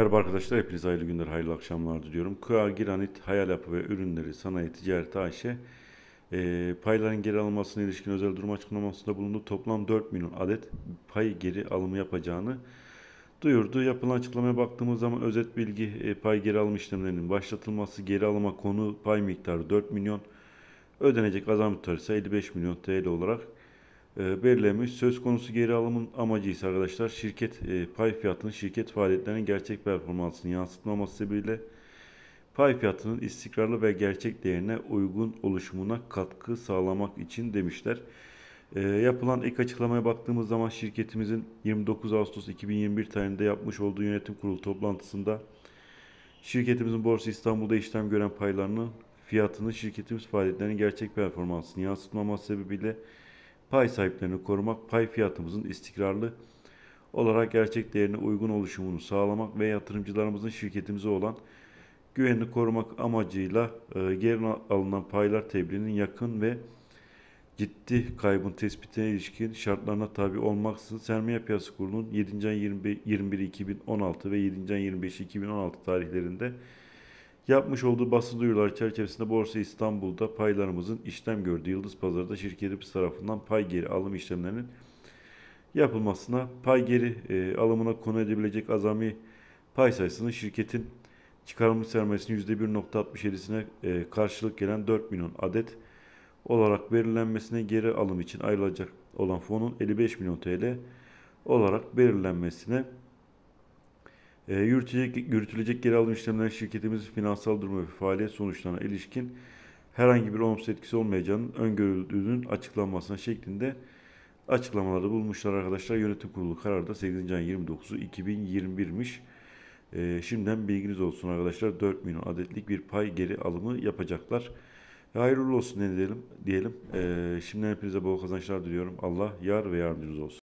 Merhaba arkadaşlar, hepinize hayırlı günler, hayırlı akşamlar diliyorum. Kıa Giranit, Hayal Yapı ve Ürünleri Sanayi Ticareti Ayşe e, payların geri alınmasına ilişkin özel durum açıklamasında bulundu. Toplam 4 milyon adet pay geri alımı yapacağını duyurdu. Yapılan açıklamaya baktığımız zaman özet bilgi e, pay geri alım işlemlerinin başlatılması, geri alıma konu pay miktarı 4 milyon, ödenecek azam tutarı ise 55 milyon TL olarak e, belirlenmiş. Söz konusu geri alımın amacı ise arkadaşlar şirket e, pay fiyatının şirket faaliyetlerinin gerçek performansını yansıtmaması sebebiyle pay fiyatının istikrarlı ve gerçek değerine uygun oluşumuna katkı sağlamak için demişler. E, yapılan ilk açıklamaya baktığımız zaman şirketimizin 29 Ağustos 2021 tarihinde yapmış olduğu yönetim kurulu toplantısında şirketimizin Borsa İstanbul'da işlem gören paylarının fiyatının şirketimiz faaliyetlerinin gerçek performansını yansıtmaması sebebiyle pay sahiplerini korumak, pay fiyatımızın istikrarlı olarak gerçek değerine uygun oluşumunu sağlamak ve yatırımcılarımızın şirketimize olan güvenini korumak amacıyla e, geri alınan paylar tebliğinin yakın ve ciddi kaybın tespitine ilişkin şartlarına tabi olmaksızın Sermaye Piyasası Kurulu'nun 7. ay 21 2016 ve 7. ay 25 2016 tarihlerinde Yapmış olduğu basın duyurular çerçevesinde Borsa İstanbul'da paylarımızın işlem gördüğü Yıldız Pazarı'da şirketimiz tarafından pay geri alım işlemlerinin yapılmasına, pay geri e, alımına konu edebilecek azami pay sayısının şirketin çıkarılmış sermayesinin %1.67'sine e, karşılık gelen 4 milyon adet olarak belirlenmesine geri alım için ayrılacak olan fonun 55 milyon TL olarak belirlenmesine e, yürütecek, yürütülecek geri alım işlemlerinin şirketimizin finansal durumu ve faaliyet sonuçlarına ilişkin herhangi bir olumsuz etkisi olmayacağının öngörüldüğünün açıklanmasına şeklinde açıklamalarda bulmuşlar arkadaşlar. Yönetim kurulu kararı da 8. ayın 29'u 2021'miş. E, şimdiden bilginiz olsun arkadaşlar. 4 milyon adetlik bir pay geri alımı yapacaklar. E, hayırlı olsun diyelim. diyelim. E, şimdiden hepinize bol kazançlar diliyorum. Allah yar ve yardımcınız olsun.